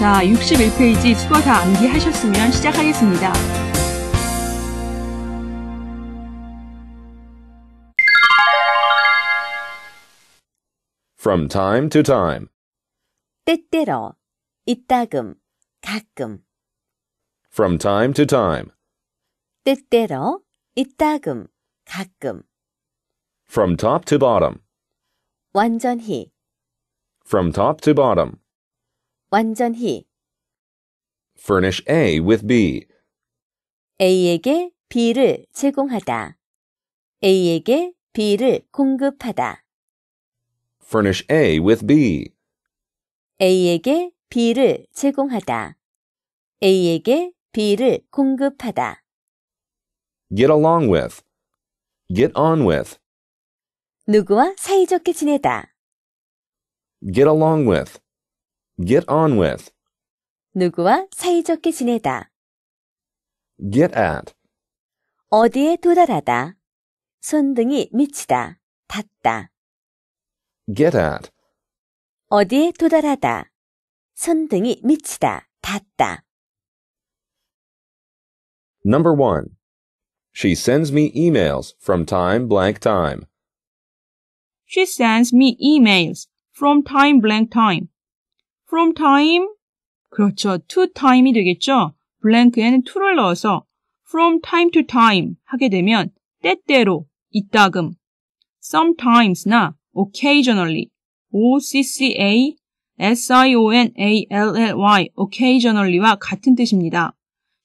자, 61페이지 수거사 암기 하셨으면 시작하겠습니다. From time to time. 때때로, 이따금, 가끔. From time to time. 때때로, 이따금, 가끔. From top to bottom. 완전히. From top to bottom. 완전히 Furnish A with B. A에게 B를 제공하다. A에게 B를 공급하다. Furnish A with B. A에게 B를 제공하다. A에게 B를 공급하다. Get along with. Get on with. 누구와 사이좋게 지내다. Get along with. Get on with. 누구와 사이좋게 지내다. Get at. 어디에 도달하다. 손등이 미치다. 닿다. Get at. 어디에 도달하다. 손등이 미치다. 닿다. Number 1. She sends me emails from time blank time. She sends me emails from time blank time. from time 그렇죠. to time이 되겠죠. 블랭크에는 to를 넣어서 from time to time 하게 되면 때때로 이따금 sometimes나 occasionally occa sionally occasionally와 같은 뜻입니다.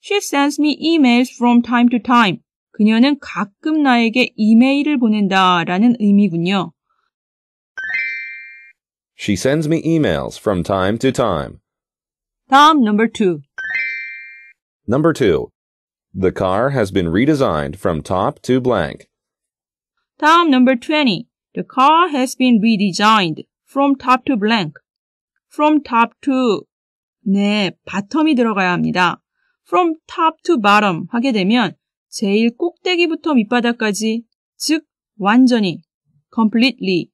She sends me emails from time to time. 그녀는 가끔 나에게 이메일을 보낸다 라는 의미군요. She sends me emails from time to time. Tom, number two. Number two. The car has been redesigned from top to blank. Tom, number 20. The car has been redesigned from top to blank. From top to. 네, bottom이 들어가야 합니다. From top to bottom 하게 되면 제일 꼭대기부터 밑바닥까지, 즉, 완전히, completely,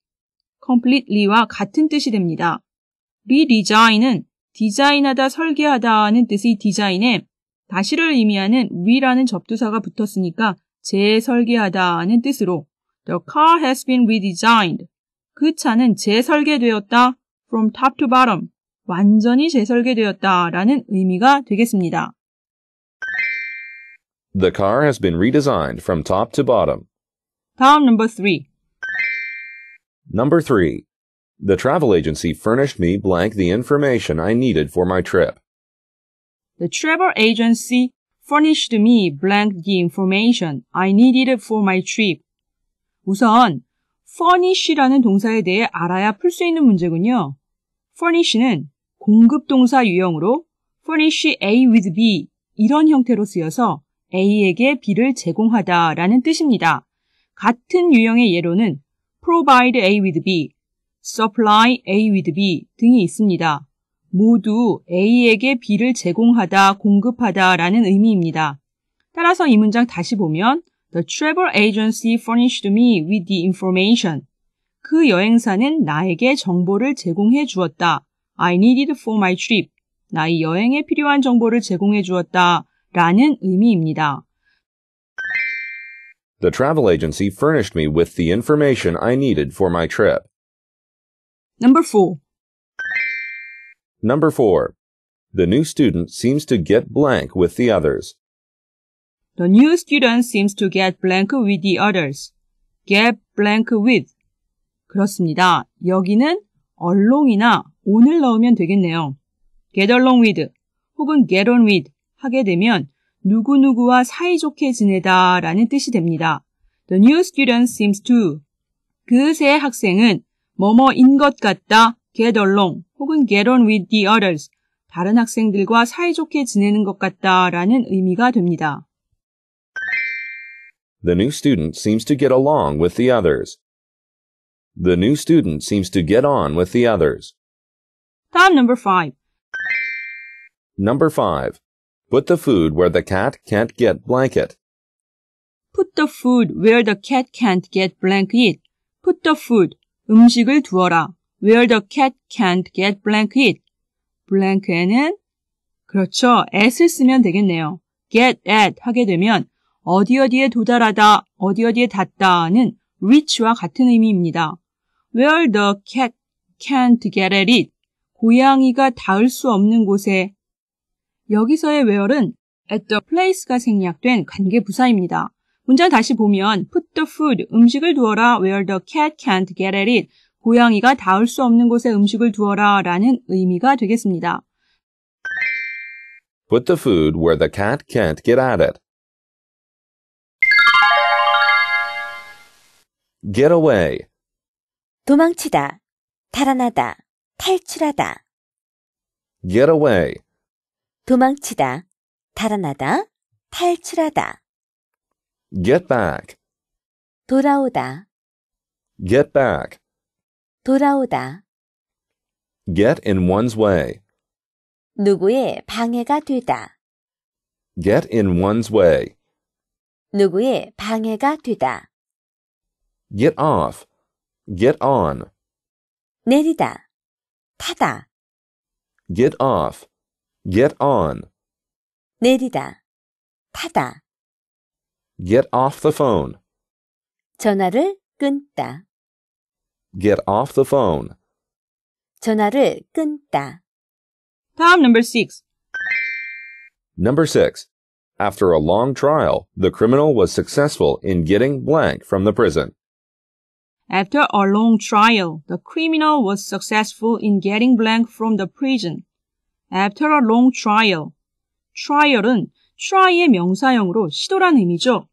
completely와 같은 뜻이 됩니다. reDesign은 디자인하다, 설계하다는 뜻의 디자인에 다시를 의미하는 re라는 접두사가 붙었으니까 재설계하다는 뜻으로 The car has been redesigned. 그 차는 재설계되었다. From top to bottom. 완전히 재설계되었다. 라는 의미가 되겠습니다. The car has been redesigned from top to bottom. 다음 넘버 3. Number 3. the travel agency furnished me blank the information I needed for my trip. The travel agency furnished me blank the information I needed for my trip. 우선 furnish라는 동사에 대해 알아야 풀 수 있는 문제군요. furnish는 공급 동사 유형으로 furnish A with B 이런 형태로 쓰여서 A에게 B를 제공하다라는 뜻입니다. 같은 유형의 예로는 provide A with B, supply A with B 등이 있습니다. 모두 A에게 B를 제공하다, 공급하다 라는 의미입니다. 따라서 이 문장 다시 보면 The travel agency furnished me with the information. 그 여행사는 나에게 정보를 제공해 주었다. I needed for my trip. 나의 여행에 필요한 정보를 제공해 주었다. 라는 의미입니다. The travel agency furnished me with the information I needed for my trip. Number 4. Number 4. The new student seems to get blank with the others. The new student seems to get blank with the others. get blank with. 그렇습니다. 여기는 along이나 on을 넣으면 되겠네요. get along with 혹은 get on with 하게 되면 누구누구와 사이좋게 지내다 라는 뜻이 됩니다. The new student seems to. 그 새 학생은 뭐뭐인 것 같다, get along 혹은 get on with the others, 다른 학생들과 사이좋게 지내는 것 같다 라는 의미가 됩니다. The new student seems to get along with the others. The new student seems to get on with the others. 다음 number 5. Number 5. Put the food where the cat can't get blanket. Put the food where the cat can't get blanket. Put the food. 음식을 두어라. Where the cat can't get blanket. blanket는 그렇죠. at을 쓰면 되겠네요. get at 하게 되면 어디 어디에 도달하다, 어디 어디에 닿다는 reach와 같은 의미입니다. Where the cat can't get at it. 고양이가 닿을 수 없는 곳에 여기서의 where은 at the place가 생략된 관계 부사입니다. 문장 다시 보면 put the food 음식을 두어라 where the cat can't get at it 고양이가 닿을 수 없는 곳에 음식을 두어라 라는 의미가 되겠습니다. Put the food where the cat can't get at it. get away 도망치다 달아나다 탈출하다 get away 도망치다, 달아나다, 탈출하다. Get back. 돌아오다, Get back. 돌아오다. Get in one's way. 누구의 방해가 되다, Get in one's way. 누구의 방해가 되다. Get off. Get on. 내리다, 타다, Get off. Get on. 내리다, 타다. Get off the phone. 전화를 끊다. Get off the phone. 전화를 끊다. 다음 number 6. Number 6. After a long trial, the criminal was successful in getting blank from the prison. After a long trial, the criminal was successful in getting blank from the prison. after a long trial. trial은 try의 명사형으로 시도란 의미죠.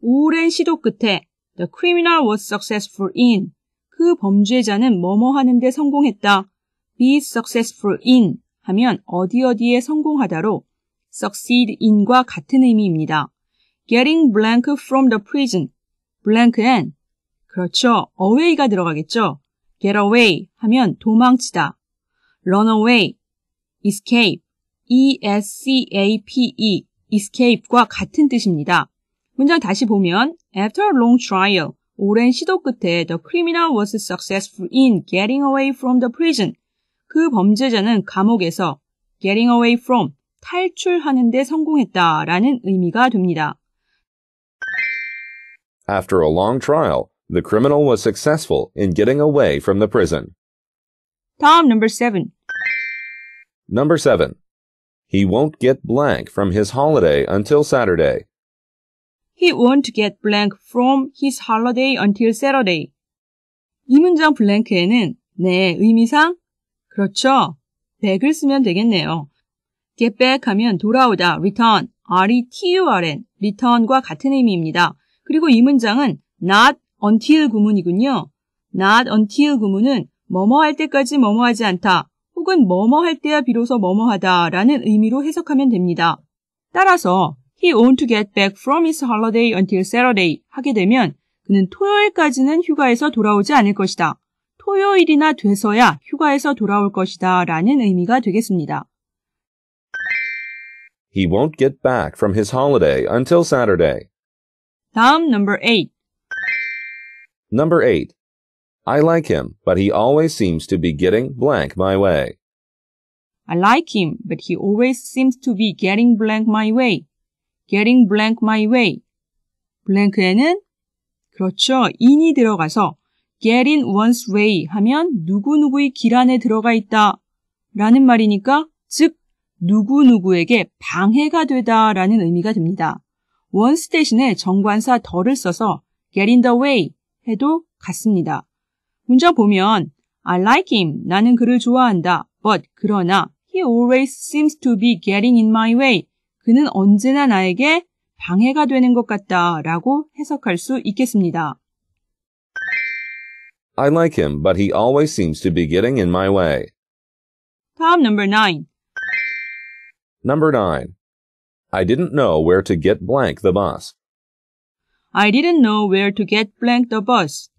오랜 시도 끝에 the criminal was successful in 그 범죄자는 뭐뭐 하는데 성공했다. be successful in 하면 어디 어디에 성공하다로 succeed in과 같은 의미입니다. getting blank from the prison blank엔 그렇죠. away가 들어가겠죠. get away 하면 도망치다. run away escape, e-s-c-a-p-e, escape과 같은 뜻입니다. 문장 다시 보면 after a long trial, 오랜 시도 끝에 the criminal was successful in getting away from the prison. 그 범죄자는 감옥에서 getting away from 탈출하는 데 성공했다라는 의미가 됩니다. After a long trial, the criminal was successful in getting away from the prison. 다음 number 7. Number 7. He won't get blank from his holiday until Saturday. He won't get blank from his holiday until Saturday. 이 문장 블랭크에는 네, 의미상 그렇죠. back을 쓰면 되겠네요. get back 하면 돌아오다, return, r-e-t-u-r-n, return과 같은 의미입니다. 그리고 이 문장은 not until 구문이군요. not until 구문은 뭐뭐 할 때까지 뭐뭐 하지 않다, 혹은 뭐뭐 할 때야 비로소 뭐뭐하다라는 의미로 해석하면 됩니다. 따라서 he o u t get back from his holiday until Saturday 하게 되면 그는 토요일까지는 휴가에서 돌아오지 않을 것이다. 토요일이나 돼서야 휴가에서 돌아올 것이다 라는 의미가 되겠습니다. He won't get back from his holiday until Saturday. 다음 number 8. Number 8. I like him, but he always seems to be getting blank my way. I like him, but he always seems to be getting blank my way. getting blank my way. blank에는 그렇죠. in이 들어가서 get in one's way 하면 누구누구의 길 안에 들어가 있다 라는 말이니까 즉 누구누구에게 방해가 되다 라는 의미가 됩니다. once 대신에 정관사 더를 써서 get in the way 해도 같습니다. 문장 보면 I like him. 나는 그를 좋아한다. But 그러나 he always seems to be getting in my way. 그는 언제나 나에게 방해가 되는 것 같다 라고 해석할 수 있겠습니다. I like him, but he always seems to be getting in my way. 다음 number 9. Number 9. I didn't know where to get blank the bus. I didn't know where to get blank the bus.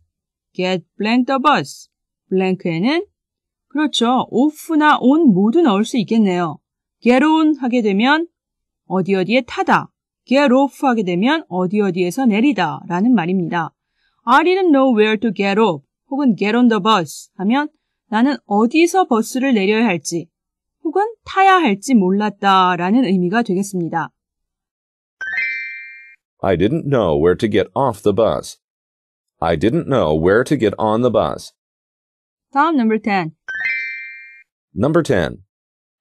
get blank the bus. blank에는 그렇죠. off나 on 모두 넣을 수 있겠네요. get on 하게 되면 어디 어디에 타다. get off 하게 되면 어디 어디에서 내리다 라는 말입니다. I didn't know where to get off 혹은 get on the bus 하면 나는 어디서 버스를 내려야 할지 혹은 타야 할지 몰랐다 라는 의미가 되겠습니다. I didn't know where to get off the bus. I didn't know where to get on the bus. Tom number 10. Number 10.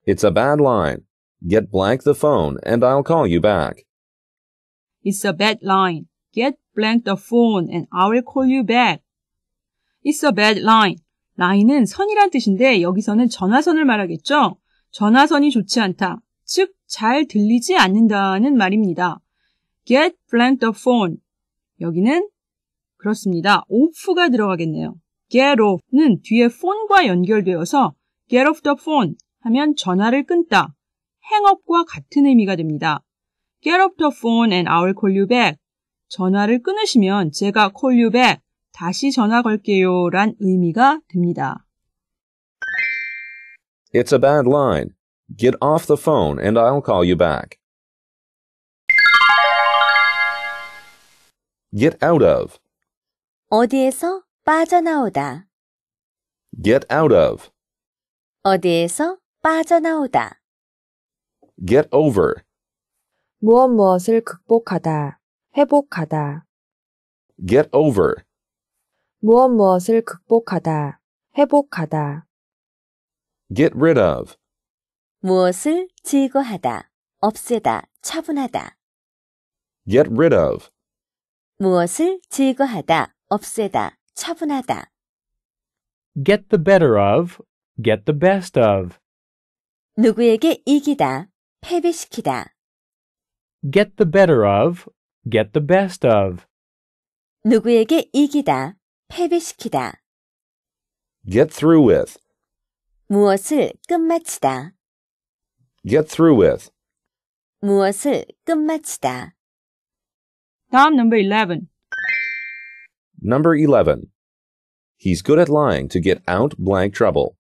It's a bad line. Get blank the phone and I'll call you back. It's a bad line. Get blank the phone and I will call you back. It's a bad line. 라인은 선이란 뜻인데 여기서는 전화선을 말하겠죠? 전화선이 좋지 않다. 즉, 잘 들리지 않는다는 말입니다. Get blank the phone. 여기는 그렇습니다. off가 들어가겠네요. get off는 뒤에 phone과 연결되어서 get off the phone 하면 전화를 끊다, 행업과 같은 의미가 됩니다. get off the phone and I'll call you back. 전화를 끊으시면 제가 call you back, 다시 전화 걸게요 란 의미가 됩니다. It's a bad line. Get off the phone and I'll call you back. Get out of 어디에서 빠져나오다. Get out of. 어디에서 빠져나오다. Get over. 무엇 무엇을 극복하다, 회복하다. Get over. 무엇 무엇을 극복하다, 회복하다. Get rid of. 무엇을 제거하다, 없애다, 처분하다. Get rid of. 무엇을 제거하다, 없애다, 처분하다. get the better of, get the best of. 누구에게 이기다, 패배시키다. get the better of, get the best of. 누구에게 이기다, 패배시키다. get through with, 무엇을 끝마치다, get through with. 무엇을 끝마치다. Time 11. Number 11. He's good at lying to get out blank trouble.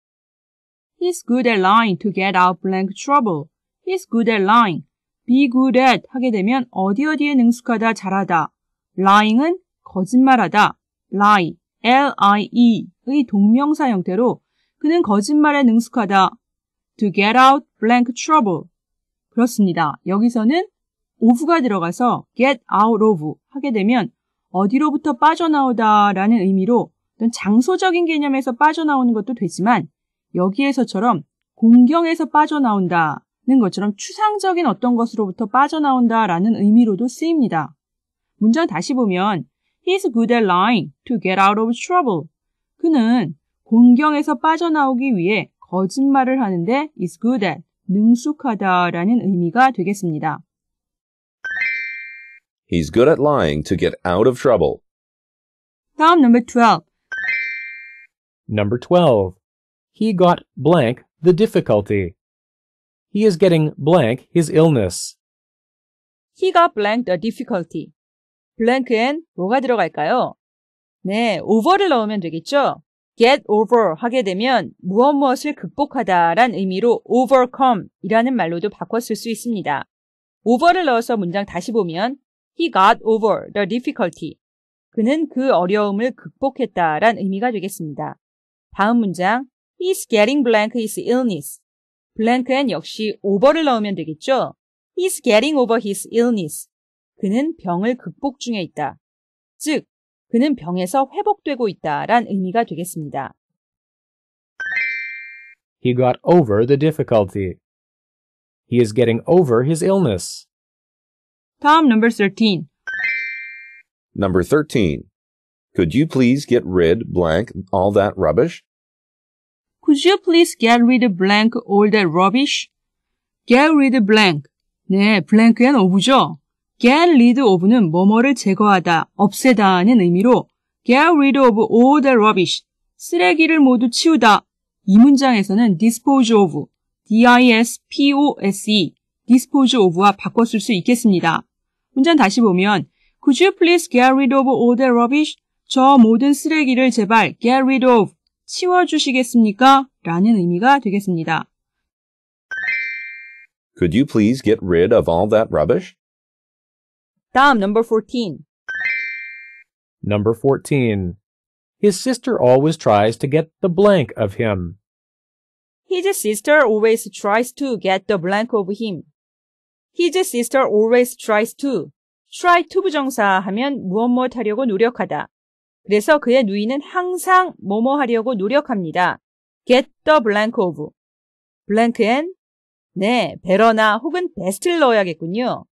He's good at lying to get out blank trouble. He's good at lying. be good at 하게 되면 어디 어디에 능숙하다, 잘하다. lying은 거짓말하다. lie, l-i-e의 동명사 형태로 그는 거짓말에 능숙하다. to get out blank trouble. 그렇습니다. 여기서는 of가 들어가서 get out of 하게 되면 어디로부터 빠져나오다라는 의미로 어떤 장소적인 개념에서 빠져나오는 것도 되지만 여기에서처럼 공경에서 빠져나온다는 것처럼 추상적인 어떤 것으로부터 빠져나온다라는 의미로도 쓰입니다. 문장 다시 보면 He's good at lying to get out of trouble. 그는 공경에서 빠져나오기 위해 거짓말을 하는데 is good at 능숙하다라는 의미가 되겠습니다. He's good at lying to get out of trouble. n o number 12. Number 12. He got blank the difficulty. He is getting blank his illness. He got blank the difficulty. blank엔 뭐가 들어갈까요? 네, over를 넣으면 되겠죠? get over 하게 되면 무엇 무엇을 극복하다란 의미로 overcome 이라는 말로도 바꿨을수 있습니다. over를 넣어서 문장 다시 보면 He got over the difficulty. 그는 그 어려움을 극복했다란 의미가 되겠습니다. 다음 문장 He's getting blank his illness. 블랭크엔 역시 over를 넣으면 되겠죠? He's getting over his illness. 그는 병을 극복 중에 있다. 즉, 그는 병에서 회복되고 있다란 의미가 되겠습니다. He got over the difficulty. He is getting over his illness. Tom, number 13. Number 13. Could you please get rid blank all that rubbish? Could you please get rid of blank all that rubbish? Get rid of blank. 네, blank엔 of죠. get rid of는 뭐뭐를 제거하다, 없애다 하는 의미로 get rid of all the rubbish. 쓰레기를 모두 치우다. 이 문장에서는 dispose of, d-i-s-p-o-s-e, dispose of와 바꿔 쓸수 있겠습니다. 문장 다시 보면 Could you please get rid of all the rubbish? 저 모든 쓰레기를 제발 get rid of 치워주시겠습니까? 라는 의미가 되겠습니다. Could you please get rid of all that rubbish? 다음 number 14. Number 14. His sister always tries to get the blank of him. His sister always tries to get the blank of him. His sister always tries to. try to 부정사 하면 무엇무엇 하려고 노력하다. 그래서 그의 누이는 항상 뭐뭐 하려고 노력합니다. get the blank of. blank and 네, 배러나 혹은 best를 넣어야겠군요.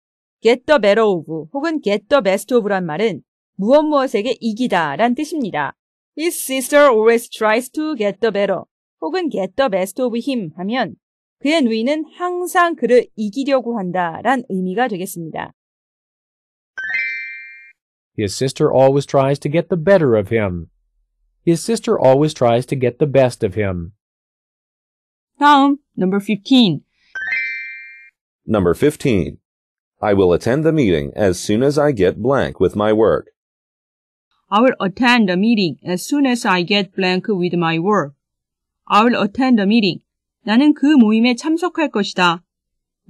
get the better of 혹은 get the best of란 말은 무엇 무엇에게 이기다 란 뜻입니다. His sister always tries to get the better 혹은 get the best of him 하면 그의 누이는 항상 그를 이기려고 한다란 의미가 되겠습니다. His sister always tries to get the better of him. His sister always tries to get the best of him. 다음, number 15. Number 15. I will attend the meeting as soon as I get blank with my work. I will attend the meeting as soon as I get blank with my work. I will attend the meeting 나는 그 모임에 참석할 것이다.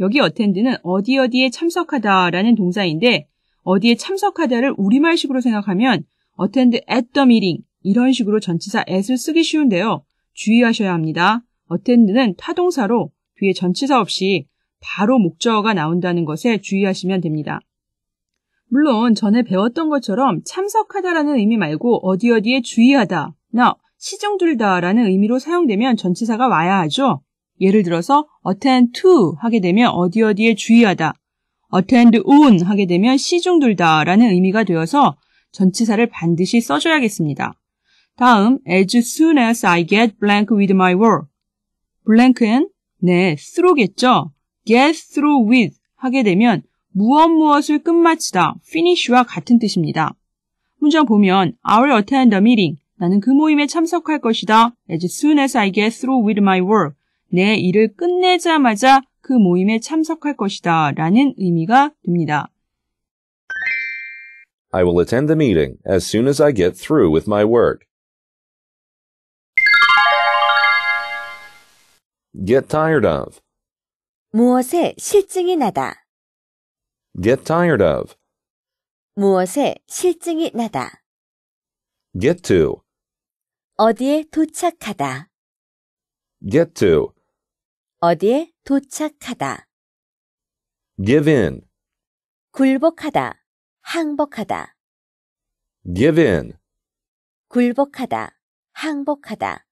여기 어텐드는 어디 어디에 참석하다라는 동사인데 어디에 참석하다를 우리말식으로 생각하면 attend at the meeting 이런 식으로 전치사 at을 쓰기 쉬운데요. 주의하셔야 합니다. attend는 타동사로 뒤에 전치사 없이 바로 목적어가 나온다는 것에 주의하시면 됩니다. 물론 전에 배웠던 것처럼 참석하다라는 의미 말고 어디 어디에 주의하다나 시중 둘다라는 의미로 사용되면 전치사가 와야 하죠. 예를 들어서 attend to 하게 되면 어디 어디에 주의하다, attend on 하게 되면 시중 둘다라는 의미가 되어서 전치사를 반드시 써줘야겠습니다. 다음 as soon as I get blank with my work. blank은 네, through겠죠. get through with 하게 되면 무엇 무엇을 끝마치다, finish와 같은 뜻입니다. 문장 보면 I'll attend a meeting. 나는 그 모임에 참석할 것이다. As soon as I get through with my work. 내 일을 끝내자마자 그 모임에 참석할 것이다. 라는 의미가 됩니다. I will attend the meeting as soon as I get through with my work. get tired of 무엇에 실증이 나다 get tired of 무엇에 실증이 나다 get to 어디에 도착하다. Get to. 어디에 도착하다. Give in. 굴복하다. 항복하다. Give in. 굴복하다. 항복하다.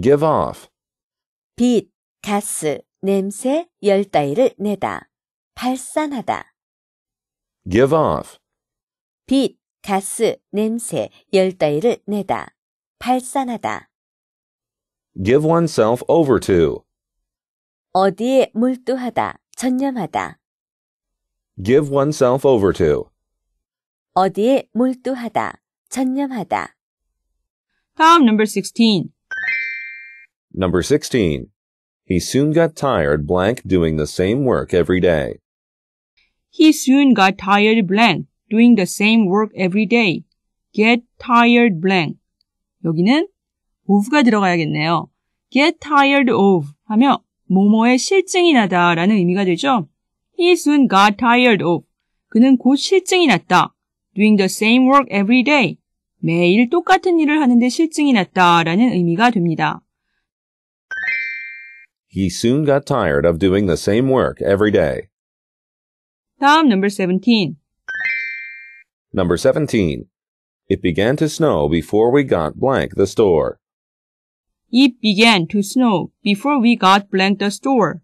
Give off. 빛, 가스, 냄새, 열 따위를 내다. 발산하다. Give off. 빛, 가스, 냄새, 열 따위를 내다. 발산하다. give oneself over to 어디에 몰두하다, 전념하다. give oneself over to 어디에 몰두하다, 전념하다. 다음 number 16. Number 16. He soon got tired blank doing the same work every day. He soon got tired blank doing the same work every day. Get tired blank. 여기는 of가 들어가야겠네요. get tired of 하며 뭐뭐의 실증이 나다라는 의미가 되죠. He soon got tired of. 그는 곧 실증이 났다. doing the same work every day. 매일 똑같은 일을 하는데 실증이 났다라는 의미가 됩니다. He soon got tired of doing the same work every day. 다음 number 17. Number 17. It began to snow before we got blank the store. It began to snow before we got blank the store.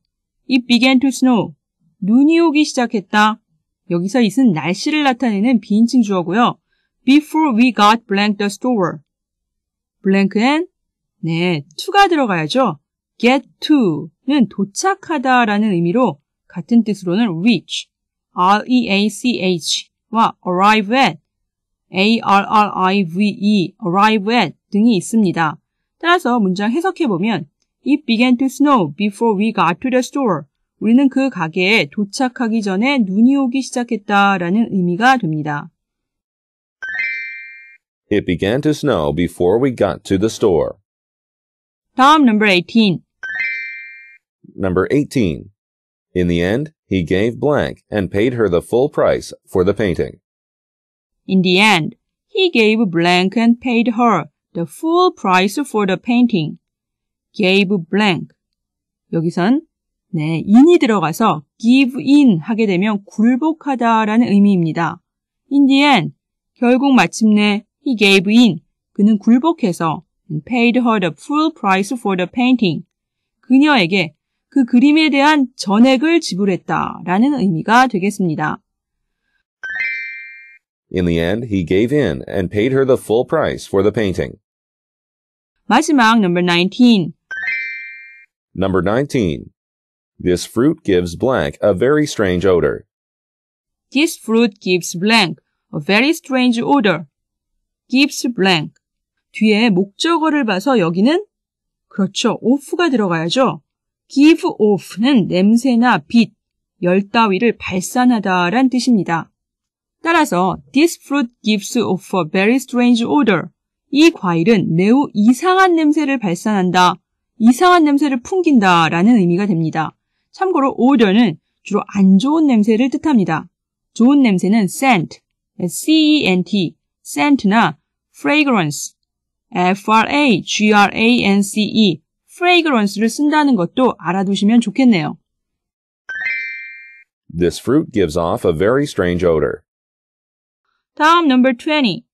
It began to snow. 눈이 오기 시작했다. 여기서 이은 날씨를 나타내는 비인칭 주어고요. Before we got blank the store. blank는 네, to가 들어가야죠. get to는 도착하다라는 의미로 같은 뜻으로는 reach, r-e-a-c-h와 arrive at, arrive, arrive at 등이 있습니다. 따라서 문장 해석해 보면, It began to snow before we got to the store. 우리는 그 가게에 도착하기 전에 눈이 오기 시작했다라는 의미가 됩니다. It began to snow before we got to the store. 다음 number 18. Number 18. In the end, he gave blank and paid her the full price for the painting. In the end, he gave blank and paid her the full price for the painting. gave blank. 여기선 네, in이 들어가서 give in 하게 되면 굴복하다라는 의미입니다. In the end, 결국 마침내 he gave in. 그는 굴복해서 paid her the full price for the painting. 그녀에게 그 그림에 대한 전액을 지불했다라는 의미가 되겠습니다. In the end, he gave in and paid her the full price for the painting. 마지막 number 19. Number 19. This fruit gives blank a very strange odor. This fruit gives blank a very strange odor. gives blank. 뒤에 목적어를 봐서 여기는 그렇죠. off가 들어가야죠. give off는 냄새나 빛, 열 따위를 발산하다란 뜻입니다. 따라서 this fruit gives off a very strange odor. 이 과일은 매우 이상한 냄새를 발산한다. 이상한 냄새를 풍긴다 라는 의미가 됩니다. 참고로 odor는 주로 안 좋은 냄새를 뜻합니다. 좋은 냄새는 scent, C-E-N-T, scent나 fragrance, F-R-A-G-R-A-N-C-E, fragrance를 쓴다는 것도 알아두시면 좋겠네요. This fruit gives off a very strange odor. 다음 number 20.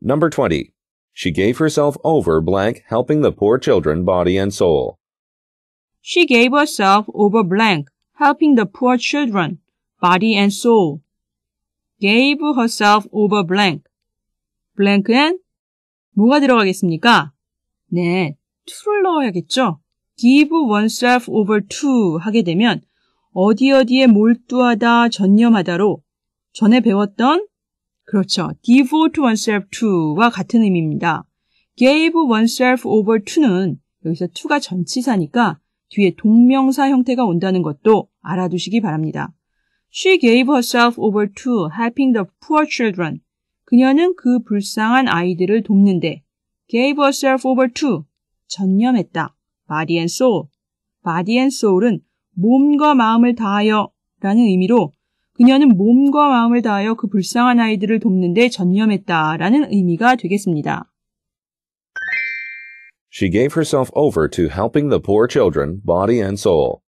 Number 20. She gave herself over blank helping the poor children body and soul. She gave herself over blank helping the poor children body and soul. gave herself over blank. blank은 뭐가 들어가겠습니까? 네, to를 넣어야겠죠. give oneself over to 하게 되면 어디 어디에 몰두하다, 전념하다로 전에 배웠던 그렇죠. devote oneself to와 같은 의미입니다. gave oneself over to는 여기서 to가 전치사니까 뒤에 동명사 형태가 온다는 것도 알아두시기 바랍니다. She gave herself over to helping the poor children. 그녀는 그 불쌍한 아이들을 돕는데 gave herself over to 전념했다. body and soul. body and soul은 몸과 마음을 다하여 라는 의미로 그녀는 몸과 마음을 다하여 그 불쌍한 아이들을 돕는데 전념했다라는 의미가 되겠습니다. She gave herself over to helping the poor children, body and soul.